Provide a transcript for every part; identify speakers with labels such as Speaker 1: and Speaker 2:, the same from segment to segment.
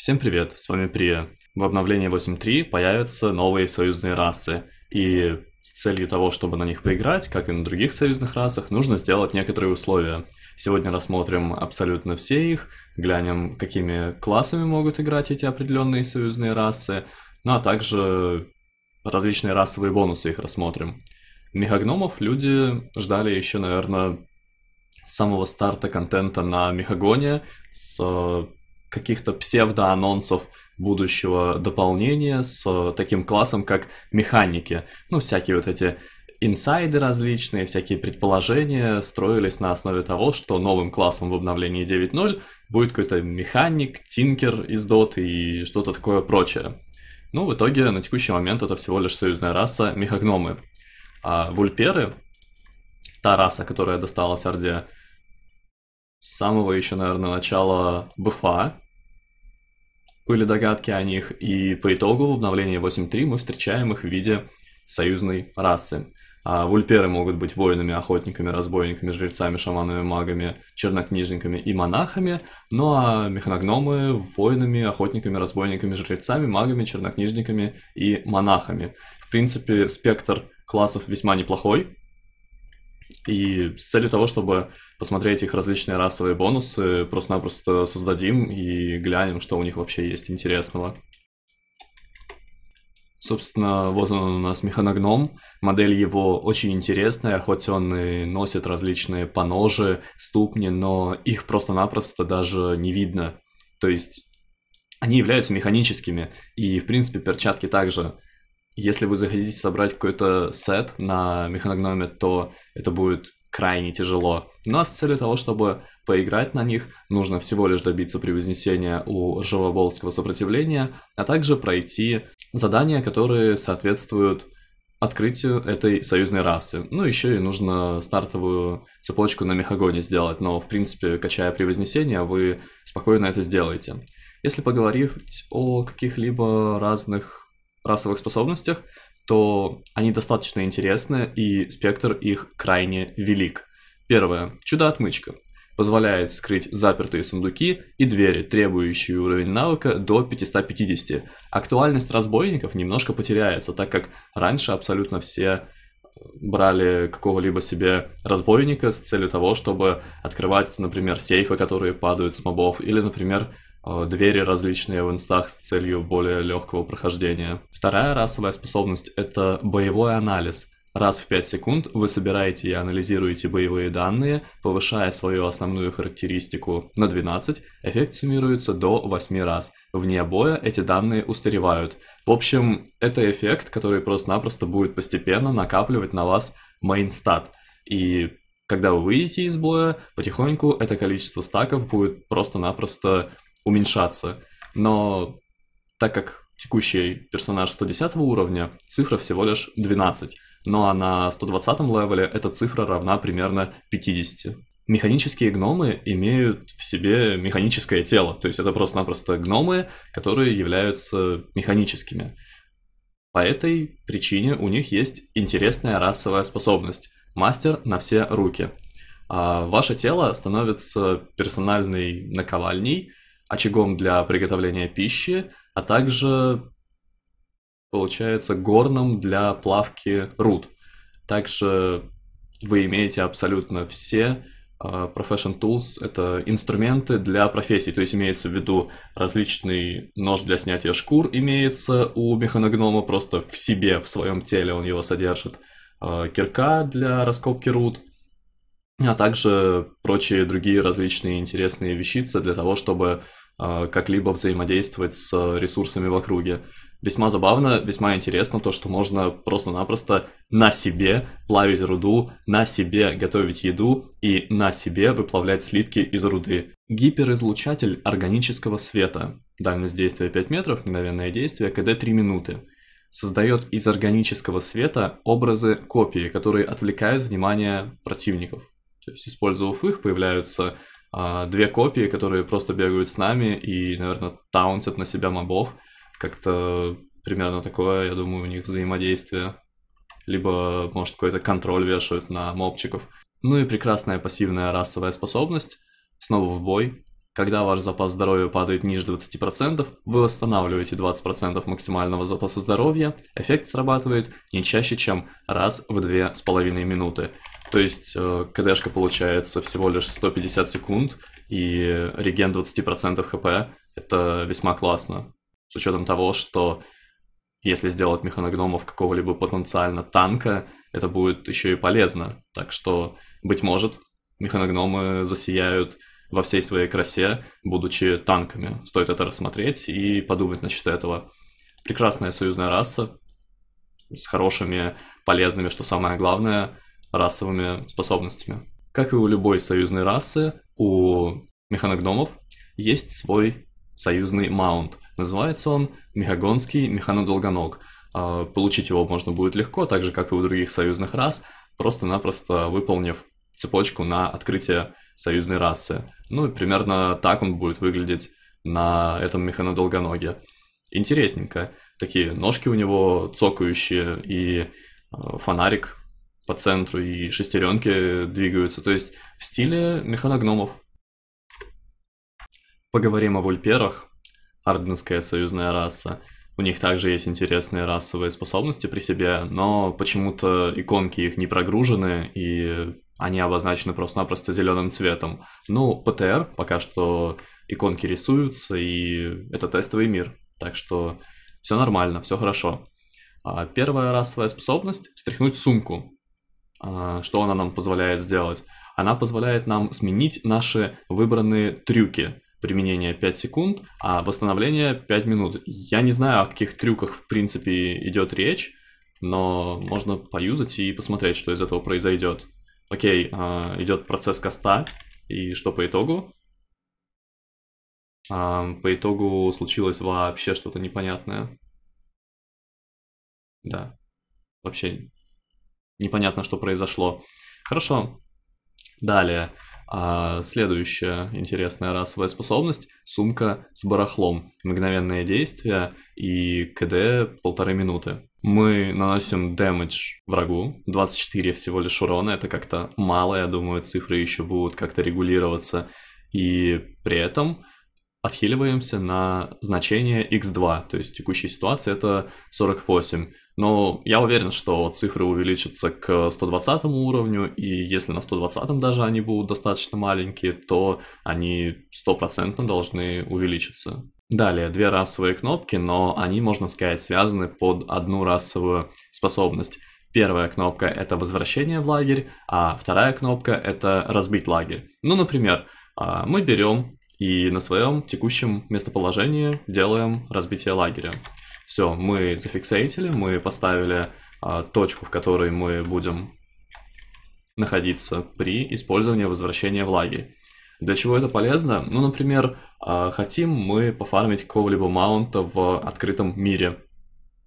Speaker 1: Всем привет, с вами Прия. В обновлении 8.3 появятся новые союзные расы, и с целью того, чтобы на них поиграть, как и на других союзных расах, нужно сделать некоторые условия. Сегодня рассмотрим абсолютно все их, глянем, какими классами могут играть эти определенные союзные расы, ну а также различные расовые бонусы их рассмотрим. Мехагномов люди ждали еще, наверное, с самого старта контента на Мехагоне, с каких-то псевдоанонсов будущего дополнения с э, таким классом, как механики. Ну, всякие вот эти инсайды различные, всякие предположения строились на основе того, что новым классом в обновлении 9.0 будет какой-то механик, тинкер из Dota и что-то такое прочее. Ну, в итоге на текущий момент это всего лишь союзная раса мехагномы. А вульперы, та раса, которая досталась Орде, с самого еще, наверное, начала БФА. Были догадки о них, и по итогу в обновлении 8.3 мы встречаем их в виде союзной расы. А вульперы могут быть воинами, охотниками, разбойниками, жрецами, шаманами, магами, чернокнижниками и монахами, ну а механогномы – воинами, охотниками, разбойниками, жрецами, магами, чернокнижниками и монахами. В принципе, спектр классов весьма неплохой, и с целью того, чтобы посмотреть их различные расовые бонусы, просто-напросто создадим и глянем, что у них вообще есть интересного. Собственно, вот он у нас механогном. Модель его очень интересная, хоть он и носит различные поножи, ступни, но их просто-напросто даже не видно. То есть они являются механическими, и в принципе перчатки также. Если вы захотите собрать какой-то сет на механогноме, то это будет крайне тяжело. Но ну, а с целью того, чтобы поиграть на них, нужно всего лишь добиться превознесения у ржавоболтского сопротивления, а также пройти задания, которые соответствуют открытию этой союзной расы. Ну, еще и нужно стартовую цепочку на мехагоне сделать, но, в принципе, качая превознесение, вы спокойно это сделаете. Если поговорить о каких-либо разных расовых способностях, то они достаточно интересны и спектр их крайне велик. Первое. Чудо-отмычка. Позволяет вскрыть запертые сундуки и двери, требующие уровень навыка до 550. Актуальность разбойников немножко потеряется, так как раньше абсолютно все э, брали какого-либо себе разбойника с целью того, чтобы открывать, например, сейфы, которые падают с мобов, или, например, Э, двери различные в инстах с целью более легкого прохождения. Вторая расовая способность — это боевой анализ. Раз в 5 секунд вы собираете и анализируете боевые данные, повышая свою основную характеристику на 12, эффект суммируется до 8 раз. Вне боя эти данные устаревают. В общем, это эффект, который просто-напросто будет постепенно накапливать на вас мейнстат. И когда вы выйдете из боя, потихоньку это количество стаков будет просто-напросто уменьшаться. Но так как текущий персонаж 110 уровня, цифра всего лишь 12. Ну а на 120 левеле эта цифра равна примерно 50. Механические гномы имеют в себе механическое тело, то есть это просто-напросто гномы, которые являются механическими. По этой причине у них есть интересная расовая способность – мастер на все руки. А ваше тело становится персональной наковальней, очагом для приготовления пищи, а также, получается, горном для плавки руд. Также вы имеете абсолютно все а, Profession Tools — это инструменты для профессий, то есть имеется в виду различный нож для снятия шкур имеется у механогнома, просто в себе, в своем теле он его содержит, а, кирка для раскопки руд, а также прочие другие различные интересные вещицы для того, чтобы а, как-либо взаимодействовать с ресурсами в округе. Весьма забавно, весьма интересно то, что можно просто-напросто на себе плавить руду, на себе готовить еду и на себе выплавлять слитки из руды. Гиперизлучатель органического света. Дальность действия 5 метров, мгновенное действие, КД 3 минуты. Создает из органического света образы копии, которые отвлекают внимание противников. То есть, использовав их, появляются а, две копии, которые просто бегают с нами и, наверное, таунтят на себя мобов. Как-то примерно такое, я думаю, у них взаимодействие. Либо, может, какой-то контроль вешают на мобчиков. Ну и прекрасная пассивная расовая способность. Снова в бой. Когда ваш запас здоровья падает ниже 20%, вы восстанавливаете 20% максимального запаса здоровья. Эффект срабатывает не чаще, чем раз в 2,5 минуты. То есть э, КДшка получается всего лишь 150 секунд, и реген 20% хп — это весьма классно. С учетом того, что если сделать механогномов какого-либо потенциально танка, это будет еще и полезно. Так что, быть может, механогномы засияют во всей своей красе, будучи танками. Стоит это рассмотреть и подумать насчет этого. Прекрасная союзная раса с хорошими, полезными, что самое главное — расовыми способностями. Как и у любой союзной расы, у механогномов есть свой союзный маунт. Называется он мехагонский механодолгоног. А, получить его можно будет легко, так же, как и у других союзных рас, просто-напросто выполнив цепочку на открытие союзной расы. Ну и примерно так он будет выглядеть на этом механодолгоноге. Интересненько. Такие ножки у него цокающие и а, фонарик по центру, и шестеренки двигаются. То есть в стиле механогномов. Поговорим о вульперах. Арденская союзная раса. У них также есть интересные расовые способности при себе, но почему-то иконки их не прогружены, и они обозначены просто-напросто зеленым цветом. Ну ПТР пока что иконки рисуются, и это тестовый мир. Так что все нормально, все хорошо. А первая расовая способность — встряхнуть сумку. А, что она нам позволяет сделать? Она позволяет нам сменить наши выбранные трюки. Применение 5 секунд, а восстановление 5 минут. Я не знаю, о каких трюках в принципе идет речь, но можно поюзать и посмотреть, что из этого произойдет. Окей, а, идет процесс коста, и что по итогу? А, по итогу случилось вообще что-то непонятное. Да, вообще непонятно, что произошло. Хорошо. Далее. А, следующая интересная расовая способность – сумка с барахлом. Мгновенное действие и КД полторы минуты. Мы наносим дэмэдж врагу, 24 всего лишь урона, это как-то мало, я думаю, цифры еще будут как-то регулироваться. И при этом отхиливаемся на значение x2, то есть текущая ситуация это 48. Но я уверен, что цифры увеличатся к 120 уровню, и если на 120 даже они будут достаточно маленькие, то они стопроцентно должны увеличиться. Далее, две расовые кнопки, но они, можно сказать, связаны под одну расовую способность. Первая кнопка — это возвращение в лагерь, а вторая кнопка — это разбить лагерь. Ну, например, а, мы берем и на своем текущем местоположении делаем разбитие лагеря. Все, мы зафиксейтили, мы поставили а, точку, в которой мы будем находиться при использовании возвращения в лагерь. Для чего это полезно? Ну, например, а, хотим мы пофармить какого-либо маунта в открытом мире.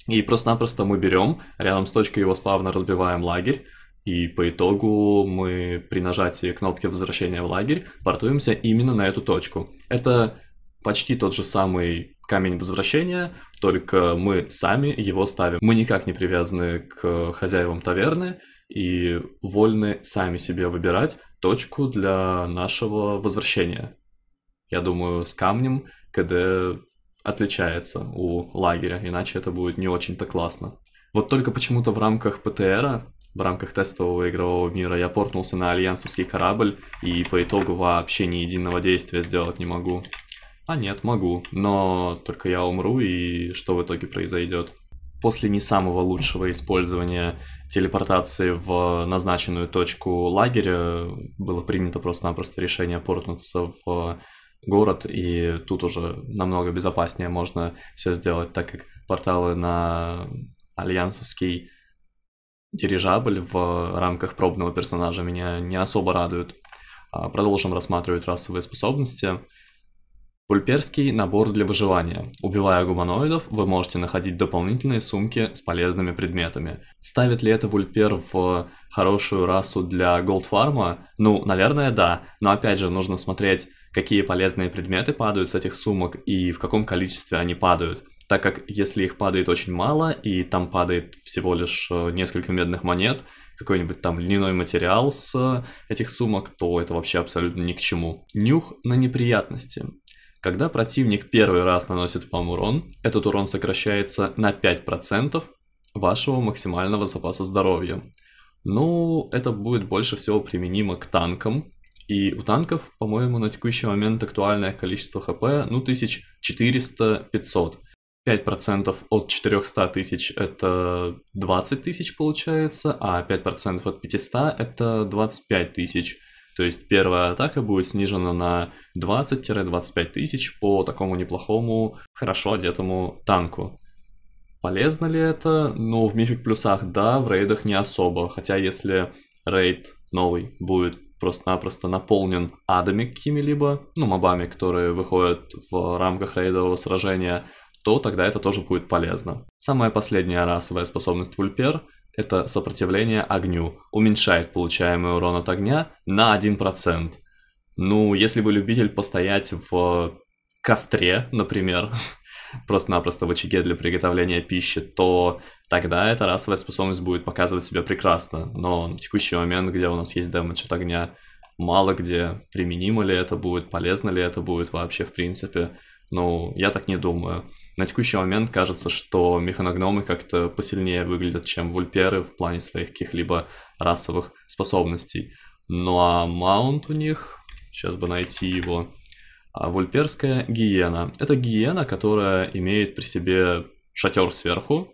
Speaker 1: И просто-напросто мы берем, рядом с точкой его спавна разбиваем лагерь, и по итогу мы при нажатии кнопки возвращения в лагерь портуемся именно на эту точку. Это почти тот же самый камень возвращения, только мы сами его ставим. Мы никак не привязаны к хозяевам таверны и вольны сами себе выбирать точку для нашего возвращения. Я думаю, с камнем КД отличается у лагеря, иначе это будет не очень-то классно. Вот только почему-то в рамках ПТРа в рамках тестового игрового мира. Я портнулся на альянсовский корабль и по итогу вообще ни единого действия сделать не могу. А нет, могу, но только я умру, и что в итоге произойдет? После не самого лучшего использования телепортации в назначенную точку лагеря было принято просто-напросто решение портнуться в город, и тут уже намного безопаснее можно все сделать, так как порталы на альянсовский дирижабль в рамках пробного персонажа меня не особо радуют. А, продолжим рассматривать расовые способности. Пульперский набор для выживания. Убивая гуманоидов, вы можете находить дополнительные сумки с полезными предметами. Ставит ли это Вульпер в хорошую расу для голдфарма? Ну, наверное, да. Но опять же, нужно смотреть, какие полезные предметы падают с этих сумок и в каком количестве они падают. Так как если их падает очень мало, и там падает всего лишь э, несколько медных монет, какой-нибудь там льняной материал с этих сумок, то это вообще абсолютно ни к чему. Нюх на неприятности. Когда противник первый раз наносит вам урон, этот урон сокращается на 5% вашего максимального запаса здоровья. Ну, это будет больше всего применимо к танкам. И у танков, по-моему, на текущий момент актуальное количество хп, ну, 1400-500. 5% от 400 тысяч это 20 тысяч получается, а 5% от 500 это 25 тысяч. То есть первая атака будет снижена на 20-25 тысяч по такому неплохому, хорошо одетому танку. Полезно ли это? Ну, в мифик плюсах да, в рейдах не особо. Хотя если рейд новый будет просто-напросто наполнен адами какими-либо, ну, мобами, которые выходят в рамках рейдового сражения, то тогда это тоже будет полезно. Самая последняя расовая способность Вульпер это сопротивление огню, уменьшает получаемый урон от огня на 1%. Ну, если вы любитель постоять в костре, например, просто-напросто в очаге для приготовления пищи, то тогда эта расовая способность будет показывать себя прекрасно. Но на текущий момент, где у нас есть дэмэдж от огня, мало где применимо ли это будет, полезно ли это будет вообще в принципе. Ну, я так не думаю. На текущий момент кажется, что механогномы как-то посильнее выглядят, чем вульперы в плане своих каких-либо расовых способностей. Ну а маунт у них, сейчас бы найти его, а вульперская гиена. Это гиена, которая имеет при себе шатер сверху,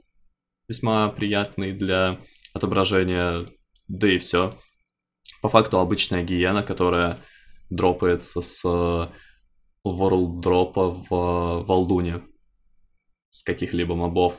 Speaker 1: весьма приятный для отображения, да и все. По факту обычная гиена, которая дропается с э, world дропа в э, Валдуне с каких-либо мобов.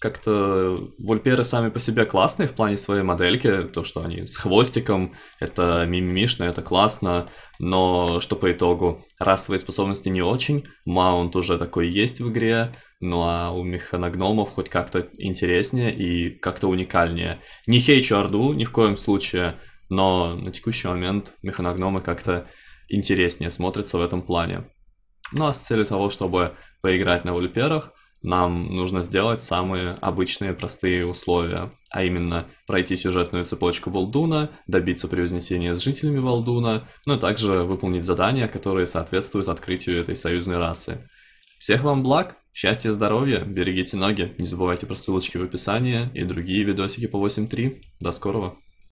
Speaker 1: Как-то вольперы сами по себе классные в плане своей модельки, то, что они с хвостиком, это мимимишно, это классно, но что по итогу? раз свои способности не очень, маунт уже такой есть в игре, ну а у механогномов хоть как-то интереснее и как-то уникальнее. Не хейчу Орду ни в коем случае, но на текущий момент механогномы как-то интереснее смотрятся в этом плане. Ну а с целью того, чтобы поиграть на вольперах, нам нужно сделать самые обычные простые условия, а именно пройти сюжетную цепочку Волдуна, добиться превознесения с жителями Волдуна, ну и также выполнить задания, которые соответствуют открытию этой союзной расы. Всех вам благ, счастья, здоровья, берегите ноги, не забывайте про ссылочки в описании и другие видосики по 8.3. До скорого!